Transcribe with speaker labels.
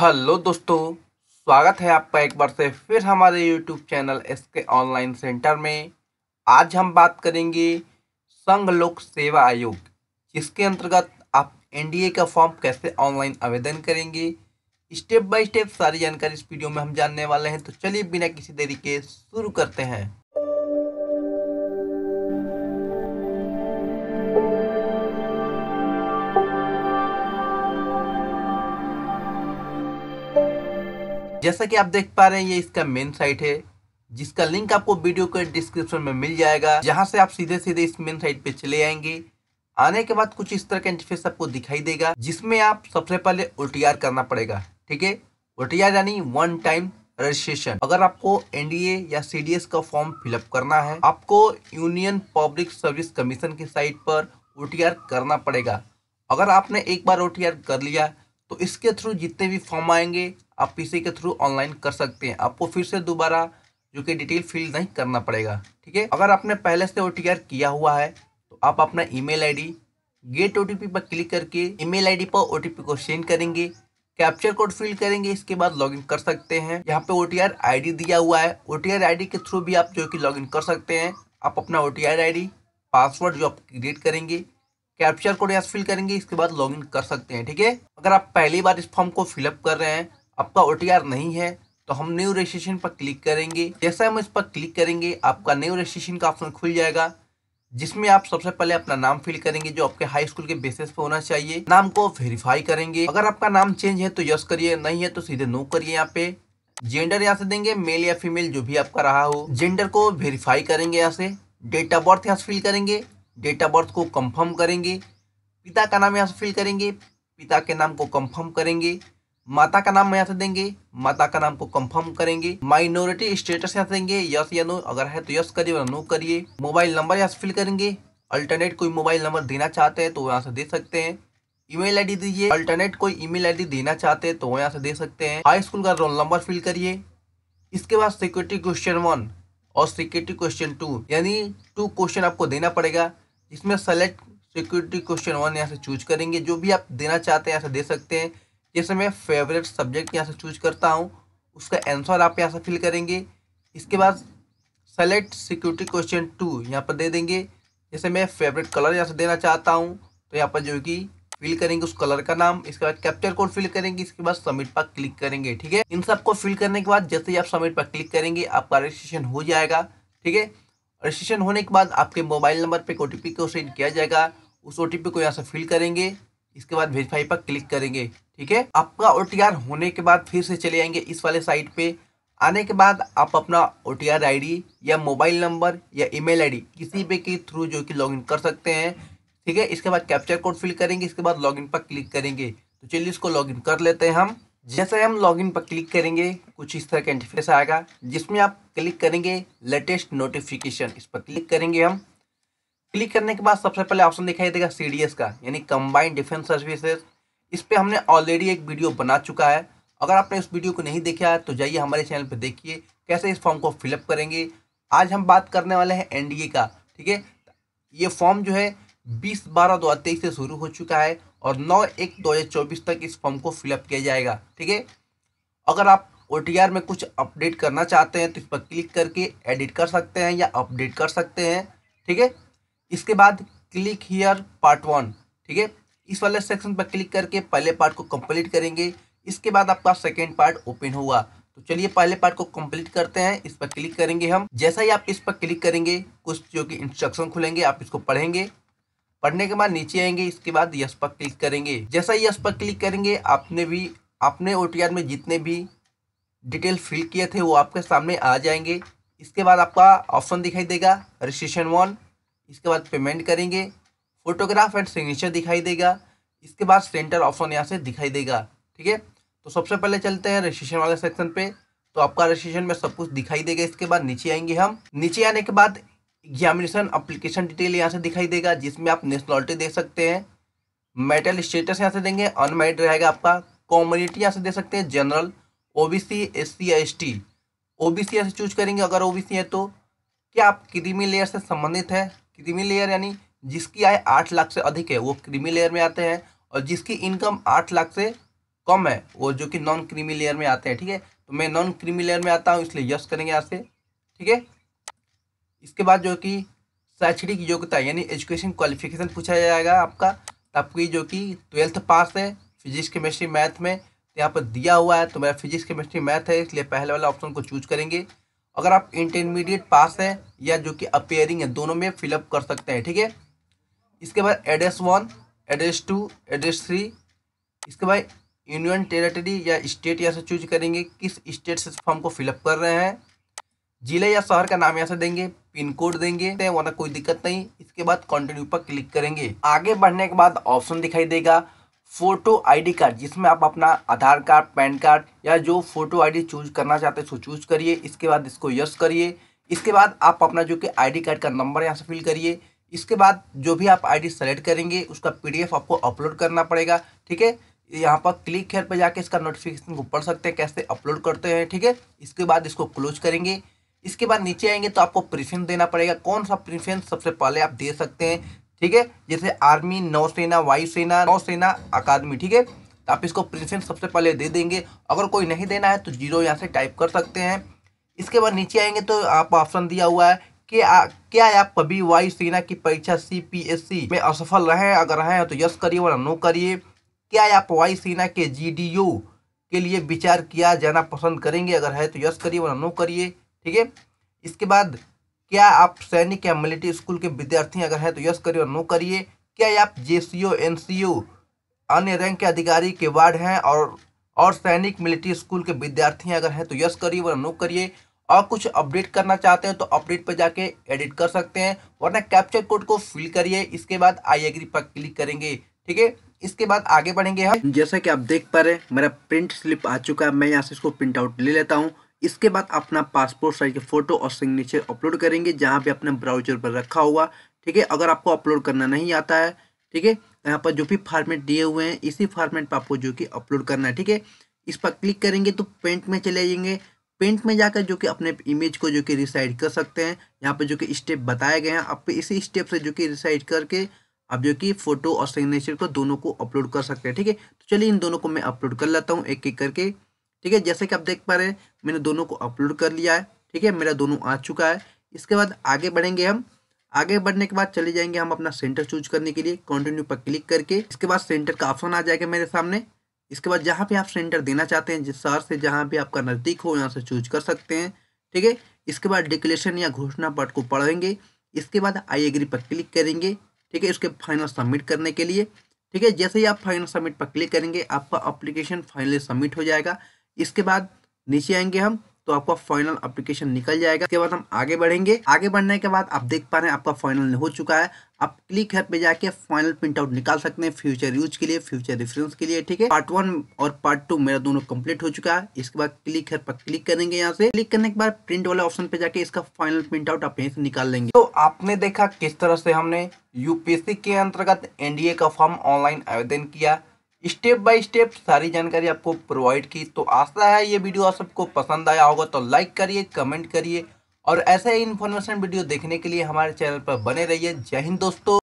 Speaker 1: hello दोस्तों स्वागत है आपका एक बार से फिर हमारे YouTube channel S K online centre में आज हम बात करेंगे संघ लोक सेवा आयोग जिसके अंतर्गत आप एनडीए का फॉर्म कैसे ऑनलाइन आवेदन करेंगे स्टेप बाय स्टेप सारी जानकारी इस वीडियो में हम जानने वाले हैं तो चलिए बिना किसी देरी के शुरू करते हैं जैसा कि आप देख पा रहे हैं ये इसका मेन साइट है जिसका लिंक आपको वीडियो के डिस्क्रिप्शन में मिल जाएगा जहां से आप सीधे सीधे इस मेन साइट पे चले आएंगे आने के बाद कुछ इस तरह का इंटरफेस आपको दिखाई देगा जिसमें आप सबसे पहले ओ करना पड़ेगा ठीक है ओ यानी वन टाइम रजिस्ट्रेशन अगर आपको एनडीए या सीडीएस का फॉर्म फिलअप करना है आपको यूनियन पब्लिक सर्विस कमीशन की साइट पर ओ करना पड़ेगा अगर आपने एक बार ओ कर लिया तो इसके थ्रू जितने भी फॉर्म आएंगे आप पीसी के थ्रू ऑनलाइन कर सकते हैं आपको फिर से दोबारा जो कि डिटेल फिल नहीं करना पड़ेगा ठीक है अगर आपने पहले से ओ किया हुआ है तो आप अपना ईमेल आईडी गेट ओ पर क्लिक करके ईमेल आईडी पर ओ को सेंड करेंगे कैप्चर कोड फिल करेंगे इसके बाद लॉगिन कर सकते हैं यहाँ पे ओ आईडी दिया हुआ है ओ आईडी के थ्रू भी आप जो कि लॉगिन कर सकते हैं आप अपना ओ आईडी पासवर्ड जो आप क्रिएट करेंगे कैप्चर कोड यहाँ फिल करेंगे इसके बाद लॉगिन कर सकते हैं ठीक है अगर आप पहली बार इस फॉर्म को फिलअप कर रहे हैं आपका ओ तो नहीं है तो हम न्यू रजिस्ट्रेशन पर क्लिक करेंगे जैसे हम इस पर क्लिक करेंगे आपका न्यू रजिस्ट्रेशन का ऑप्शन खुल जाएगा जिसमें आप सबसे पहले अपना नाम फिल करेंगे जो आपके हाई स्कूल के बेसिस पे होना चाहिए नाम को वेरीफाई करेंगे अगर आपका नाम चेंज है तो यस करिए नहीं है तो सीधे नो करिए यहाँ पे जेंडर यहाँ से देंगे मेल या फीमेल जो भी आपका रहा हो जेंडर को वेरीफाई करेंगे यहाँ से डेट ऑफ बर्थ यहाँ से फिल करेंगे डेट ऑफ बर्थ को कंफर्म करेंगे पिता का नाम यहाँ से फिल करेंगे पिता के नाम को कंफर्म करेंगे माता का नाम यहाँ से देंगे माता का नाम को कंफर्म करेंगे माइनॉरिटी स्टेटस यहाँ से देंगे यस या नो अगर है तो यस करिए वरना नो करिए मोबाइल नंबर यहाँ से फिल करेंगे अल्टरनेट कोई मोबाइल नंबर देना चाहते हैं तो वो यहाँ से दे सकते हैं ईमेल आईडी दीजिए अल्टरनेट कोई ईमेल आईडी देना चाहते हैं तो वो यहाँ से दे सकते हैं हाई स्कूल का रोल नंबर फिल करिए इसके बाद सिक्योरिटी क्वेश्चन वन और सिक्योरिटी क्वेश्चन टू यानी टू क्वेश्चन आपको देना पड़ेगा इसमें सेलेक्ट सिक्योरिटी क्वेश्चन वन यहाँ से चूज करेंगे जो भी आप देना चाहते हैं यहाँ से दे सकते हैं जैसे मैं फेवरेट सब्जेक्ट यहाँ से चूज करता हूँ उसका आंसर आप यहाँ से फिल करेंगे इसके बाद सेलेक्ट सिक्योरिटी क्वेश्चन टू यहाँ पर दे देंगे जैसे मैं फेवरेट कलर यहाँ से देना चाहता हूँ तो यहाँ पर जो कि फिल करेंगे उस कलर का नाम इसके बाद कैप्चर कोड फिल करेंगे इसके बाद सबमिट पर क्लिक करेंगे ठीक है इन सबको फिल करने के बाद जैसे ही आप सबमिट पर क्लिक करेंगे आपका रजिस्ट्रेशन हो जाएगा ठीक है रजिस्ट्रेशन होने के बाद आपके मोबाइल नंबर पर ओ टी पी को सेंड किया जाएगा उस ओ टी पी को यहाँ से फिल करेंगे इसके बाद वेरीफाई पर क्लिक करेंगे ठीक है आपका ओ होने के बाद फिर से चले आएंगे इस वाले साइट पे आने के बाद आप अपना ओ टी आईडी या मोबाइल नंबर या ईमेल आईडी किसी भी के थ्रू जो कि लॉगिन कर सकते हैं ठीक है इसके बाद कैप्चर कोड फिल करेंगे इसके बाद लॉगिन पर क्लिक करेंगे तो चलिए इसको लॉगिन कर लेते हैं हम जैसे हम लॉगिन पर क्लिक करेंगे कुछ इस तरह का इंटरफेस आएगा जिसमें आप क्लिक करेंगे लेटेस्ट नोटिफिकेशन इस पर क्लिक करेंगे हम क्लिक करने के बाद सबसे पहले ऑप्शन दिखाई देगा सी का यानी कंबाइंड डिफेंस सर्विसेज इस पर हमने ऑलरेडी एक वीडियो बना चुका है अगर आपने इस वीडियो को नहीं देखा है तो जाइए हमारे चैनल पर देखिए कैसे इस फॉर्म को फिलअप करेंगे आज हम बात करने वाले हैं एनडीए का ठीक है ये फॉर्म जो है बीस बारह दो हज़ार तेईस से शुरू हो चुका है और नौ एक दो हज़ार चौबीस तक इस फॉर्म को फिलअप किया जाएगा ठीक है अगर आप ओ में कुछ अपडेट करना चाहते हैं तो इस पर क्लिक करके एडिट कर सकते हैं या अपडेट कर सकते हैं ठीक है इसके बाद क्लिक हियर पार्ट वन ठीक है इस वाले सेक्शन पर क्लिक करके पहले पार्ट को कंप्लीट करेंगे इसके बाद आपका सेकेंड पार्ट ओपन होगा तो चलिए पहले पार्ट को कंप्लीट करते हैं इस पर क्लिक करेंगे हम जैसा ही आप इस पर क्लिक करेंगे कुछ जो कि इंस्ट्रक्शन खुलेंगे आप इसको पढ़ेंगे पढ़ने के बाद नीचे आएंगे इसके बाद यस पर क्लिक करेंगे जैसा ही यस पर क्लिक करेंगे आपने भी अपने ओ में जितने भी डिटेल फिल किए थे वो आपके सामने आ जाएंगे इसके बाद आपका ऑप्शन दिखाई देगा रजिस्ट्रेशन वन इसके बाद पेमेंट करेंगे फोटोग्राफ एंड सिग्नेचर दिखाई देगा इसके बाद सेंटर ऑप्शन यहाँ से दिखाई देगा ठीक है तो सबसे पहले चलते हैं रजिस्ट्रेशन वाले सेक्शन पे तो आपका रजिस्ट्रेशन में सब कुछ दिखाई देगा इसके बाद नीचे आएंगे हम नीचे आने के बाद एग्जामिनेशन अप्लीकेशन डिटेल यहाँ से दिखाई देगा जिसमें आप नेशनलिटी दे सकते हैं मेटल स्टेटस यहाँ से देंगे अनमेरिड रहेगा आपका कॉम्युनिटी यहाँ से दे सकते हैं general S T O B C यहाँ से चूज करेंगे अगर ओ बी सी है तो क्या आप क्रीमी लेयर से संबंधित है क्रीमी लेयर यानी जिसकी आय आठ लाख से अधिक है वो क्रीमी लेयर में आते हैं और जिसकी इनकम आठ लाख से कम है वो जो कि नॉन क्रीमी लेयर में आते हैं ठीक है तो मैं नॉन क्रीमी लेयर में आता हूँ इसलिए यस करेंगे यहाँ से ठीक है इसके बाद जो कि शैक्षणिक योग्यता यानी एजुकेशन क्वालिफिकेशन पूछा जाएगा आपका आपकी जो कि ट्वेल्थ पास है फिजिक्स केमिस्ट्री मैथ में तो यहाँ पर दिया हुआ है तो मेरा फिजिक्स केमिस्ट्री मैथ है इसलिए पहले वाला ऑप्शन को चूज करेंगे अगर आप इंटरमीडिएट पास हैं या जो कि अपेयरिंग है दोनों में फिलअप कर सकते हैं ठीक है इसके बाद address one address two address three इसके बाद यूनियन टेरिटरी या स्टेट यहाँ से चूज करेंगे किस स्टेट से फॉर्म को फिलअप कर रहे हैं जिले या शहर का नाम यहाँ से देंगे पिन कोड देंगे वरना कोई दिक्कत नहीं इसके बाद कंटिन्यू पर क्लिक करेंगे आगे बढ़ने के बाद ऑप्शन दिखाई देगा फोटो आईडी कार्ड जिसमें आप अपना आधार कार्ड पैन कार्ड या जो फोटो आईडी चूज करना चाहते हैं उसको चूज करिए इसके बाद इसको यस करिए इसके बाद आप अपना जो कि आईडी कार्ड का नंबर यहाँ से फिल करिए इसके बाद जो भी आप आईडी सेलेक्ट करेंगे उसका पीडीएफ आपको अपलोड करना पड़ेगा ठीक है यहाँ पर क्लिक हेयर पर जाके इसका नोटिफिकेशन को पढ़ सकते हैं कैसे अपलोड करते हैं ठीक है इसके बाद इसको क्लोज करेंगे इसके बाद नीचे आएंगे तो आपको प्रिफरेंस देना पड़ेगा कौन सा प्रिफरेंस सबसे पहले आप दे सकते हैं ठीक है जैसे आर्मी नौसेना वायुसेना नौसेना अकादमी ठीक है तो आप इसको प्रिफेंस सबसे पहले दे देंगे अगर कोई नहीं देना है तो जीरो यहाँ से टाइप कर सकते हैं इसके बाद नीचे आएंगे तो आप ऑप्शन दिया हुआ है कि आ, क्या आप कभी वायुसेना की परीक्षा सी पी एस सी में असफल रहे अगर रहे हैं तो यस करिए वरना नो करिए क्या आप वायुसेना के जी डी यू के लिए विचार किया जाना पसंद करेंगे अगर है तो यस करिए वरना नो करिए ठीक है इसके बाद क्या आप सैनिक या मिलिट्री स्कूल के विद्यार्थी अगर हैं तो यस करिए और नो करिए क्या आप जे सी ओ एन सी ओ अन्य रैंक के अधिकारी के वार्ड हैं और और सैनिक मिलिट्री स्कूल के विद्यार्थी अगर हैं तो यस करिए वरना नो करिए और कुछ अपडेट करना चाहते हैं तो अपडेट पर जाके एडिट कर सकते हैं वरना कैप्चर कोड को फिल करिए इसके बाद आई एग्री पर क्लिक करेंगे ठीक है इसके बाद आगे बढ़ेंगे हम जैसा कि आप देख पा रहे हैं मेरा प्रिंट स्लिप आ चुका है मैं यहाँ से इसको प्रिंट आउट ले लेता हूँ इसके बाद अपना पासपोर्ट साइज के फोटो और सिग्नेचर अपलोड करेंगे जहाँ भी अपने ब्राउजर पर रखा होगा ठीक है अगर आपको अपलोड करना नहीं आता है ठीक है यहाँ पर जो भी फार्मेट दिए हुए हैं इसी फार्मेट पर आपको जो कि अपलोड करना है ठीक है इस पर क्लिक करेंगे तो पेंट में चले जाएंगे पेंट में जाकर जो कि अपने इमेज को जो कि रिसाइड कर सकते हैं यहाँ पर जो कि स्टेप बताए गए हैं आप इसी स्टेप से जो कि रिसाइड करके आप जो कि फोटो और सिग्नेचर को दोनों को अपलोड कर सकते हैं ठीक है तो चलिए इन दोनों को मैं अपलोड कर लेता हूँ एक एक करके ठीक है जैसे कि आप देख पा रहे हैं मैंने दोनों को अपलोड कर लिया है ठीक है मेरा दोनों आ चुका है इसके बाद आगे बढ़ेंगे हम आगे बढ़ने के बाद चले जाएंगे हम अपना सेंटर चूज करने के लिए कंटिन्यू पर क्लिक करके इसके बाद सेंटर का ऑप्शन आ जाएगा मेरे सामने इसके बाद जहाँ पे आप सेंटर देना चाहते हैं जिस शहर से जहाँ भी आपका नज़दीक हो यहाँ से चूज कर सकते हैं ठीक है इसके बाद डिक्लेशन या घोषणा पट को पढ़ेंगे इसके बाद आई एग्री पर क्लिक करेंगे ठीक है इसके फाइनल सबमिट करने के लिए ठीक है जैसे ही आप फाइनल सबमिट पर क्लिक करेंगे आपका अप्लीकेशन फाइनली सबमिट हो जाएगा इसके बाद नीचे आएंगे हम तो आपका फाइनल अप्लीकेशन निकल जाएगा इसके बाद हम आगे बढ़ेंगे आगे बढ़ने के बाद आप देख पा रहे हैं आपका फाइनल हो चुका है आप क्लिक हेयर पे जाके फाइनल प्रिंट आउट निकाल सकते हैं फ्यूचर यूज के लिए फ्यूचर रेफरेंस के लिए ठीक है पार्ट वन और पार्ट टू मेरा दोनों कंप्लीट हो चुका है इसके बाद क्लिक हेयर पर क्लिक करेंगे यहाँ से क्लिक करने के बाद प्रिंट वाले ऑप्शन पे जाके इसका फाइनल प्रिंट आउट आप यहीं से निकाल लेंगे तो आपने देखा किस तरह से हमने यूपीएससी के अंतर्गत एनडीए का फॉर्म ऑनलाइन आवेदन किया स्टेप बाय स्टेप सारी जानकारी आपको प्रोवाइड की तो आशा है ये वीडियो आप सबको पसंद आया होगा तो लाइक करिए कमेंट करिए और ऐसे ही इन्फॉर्मेशन वीडियो देखने के लिए हमारे चैनल पर बने रहिए जय हिंद दोस्तों